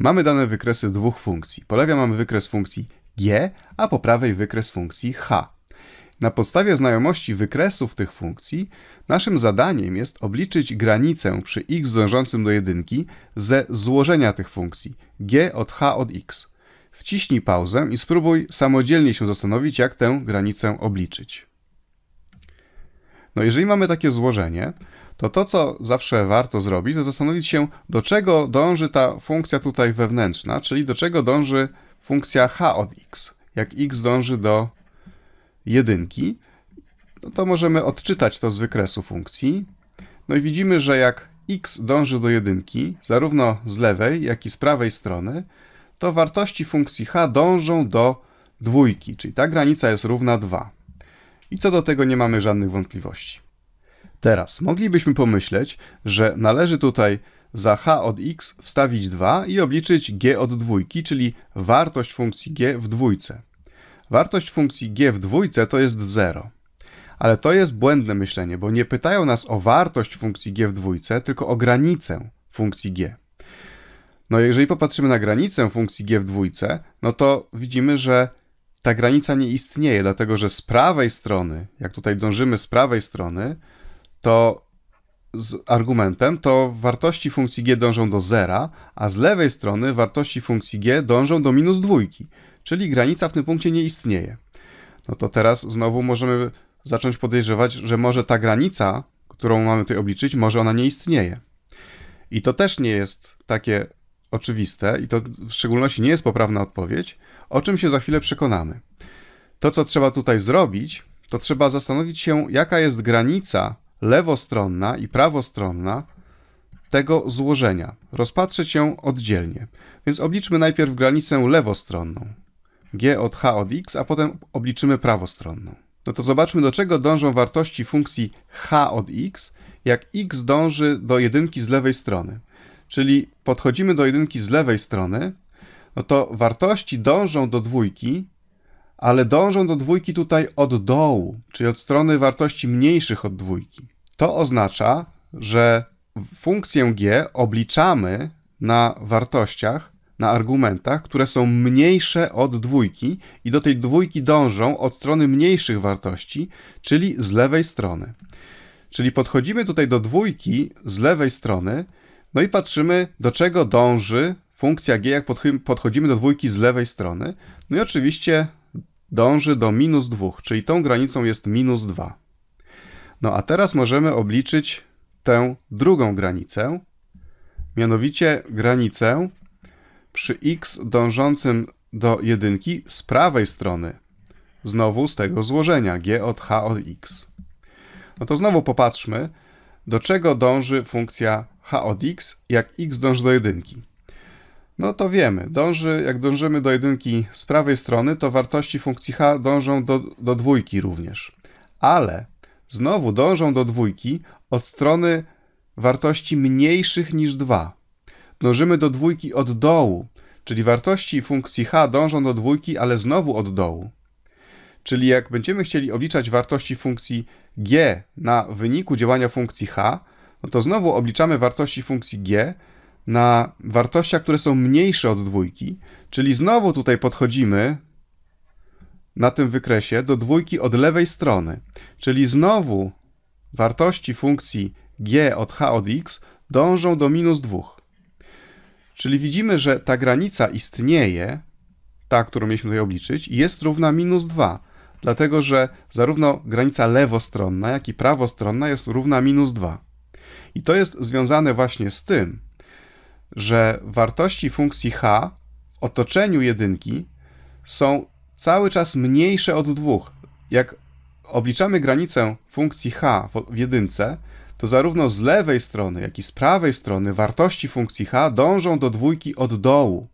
Mamy dane wykresy dwóch funkcji. Po lewej mamy wykres funkcji g, a po prawej wykres funkcji h. Na podstawie znajomości wykresów tych funkcji, naszym zadaniem jest obliczyć granicę przy x dążącym do jedynki ze złożenia tych funkcji g od h od x. Wciśnij pauzę i spróbuj samodzielnie się zastanowić, jak tę granicę obliczyć. No jeżeli mamy takie złożenie, to to, co zawsze warto zrobić, to zastanowić się, do czego dąży ta funkcja tutaj wewnętrzna, czyli do czego dąży funkcja h od x. Jak x dąży do jedynki, no to możemy odczytać to z wykresu funkcji. No i widzimy, że jak x dąży do jedynki, zarówno z lewej, jak i z prawej strony, to wartości funkcji h dążą do dwójki, czyli ta granica jest równa 2. I co do tego nie mamy żadnych wątpliwości. Teraz moglibyśmy pomyśleć, że należy tutaj za h od x wstawić 2 i obliczyć g od dwójki, czyli wartość funkcji g w dwójce. Wartość funkcji g w dwójce to jest 0. Ale to jest błędne myślenie, bo nie pytają nas o wartość funkcji g w dwójce, tylko o granicę funkcji g. No jeżeli popatrzymy na granicę funkcji g w dwójce, no to widzimy, że ta granica nie istnieje, dlatego że z prawej strony, jak tutaj dążymy z prawej strony, to z argumentem, to wartości funkcji g dążą do zera, a z lewej strony wartości funkcji g dążą do minus dwójki, czyli granica w tym punkcie nie istnieje. No to teraz znowu możemy zacząć podejrzewać, że może ta granica, którą mamy tutaj obliczyć, może ona nie istnieje. I to też nie jest takie oczywiste i to w szczególności nie jest poprawna odpowiedź, o czym się za chwilę przekonamy. To, co trzeba tutaj zrobić, to trzeba zastanowić się, jaka jest granica lewostronna i prawostronna tego złożenia. Rozpatrzeć ją oddzielnie. Więc obliczmy najpierw granicę lewostronną. G od H od X, a potem obliczymy prawostronną. No to zobaczmy, do czego dążą wartości funkcji H od X, jak X dąży do jedynki z lewej strony. Czyli podchodzimy do jedynki z lewej strony, no to wartości dążą do dwójki, ale dążą do dwójki tutaj od dołu, czyli od strony wartości mniejszych od dwójki. To oznacza, że funkcję g obliczamy na wartościach, na argumentach, które są mniejsze od dwójki i do tej dwójki dążą od strony mniejszych wartości, czyli z lewej strony. Czyli podchodzimy tutaj do dwójki z lewej strony, no i patrzymy, do czego dąży funkcja g, jak podchodzimy do dwójki z lewej strony. No i oczywiście dąży do minus 2, czyli tą granicą jest minus 2. No a teraz możemy obliczyć tę drugą granicę, mianowicie granicę przy x dążącym do jedynki z prawej strony, znowu z tego złożenia g od h od x. No to znowu popatrzmy, do czego dąży funkcja h od x, jak x dąży do jedynki. No to wiemy, dąży, jak dążymy do jedynki z prawej strony, to wartości funkcji h dążą do, do dwójki również. Ale Znowu dążą do dwójki od strony wartości mniejszych niż 2. Dążymy do dwójki od dołu, czyli wartości funkcji h dążą do dwójki, ale znowu od dołu. Czyli jak będziemy chcieli obliczać wartości funkcji g na wyniku działania funkcji h, no to znowu obliczamy wartości funkcji g na wartościach, które są mniejsze od dwójki, czyli znowu tutaj podchodzimy na tym wykresie do dwójki od lewej strony, czyli znowu wartości funkcji g od h od x dążą do minus 2. Czyli widzimy, że ta granica istnieje, ta, którą mieliśmy tutaj obliczyć, jest równa minus 2, dlatego że zarówno granica lewostronna, jak i prawostronna jest równa minus 2. I to jest związane właśnie z tym, że wartości funkcji h w otoczeniu jedynki są cały czas mniejsze od dwóch. Jak obliczamy granicę funkcji h w jedynce, to zarówno z lewej strony, jak i z prawej strony wartości funkcji h dążą do dwójki od dołu.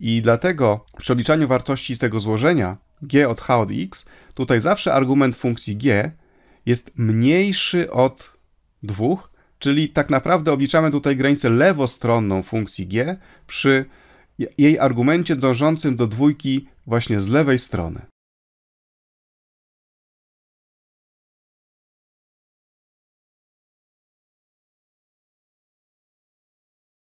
I dlatego przy obliczaniu wartości tego złożenia g od h od x, tutaj zawsze argument funkcji g jest mniejszy od 2, czyli tak naprawdę obliczamy tutaj granicę lewostronną funkcji g przy jej argumencie dążącym do dwójki właśnie z lewej strony.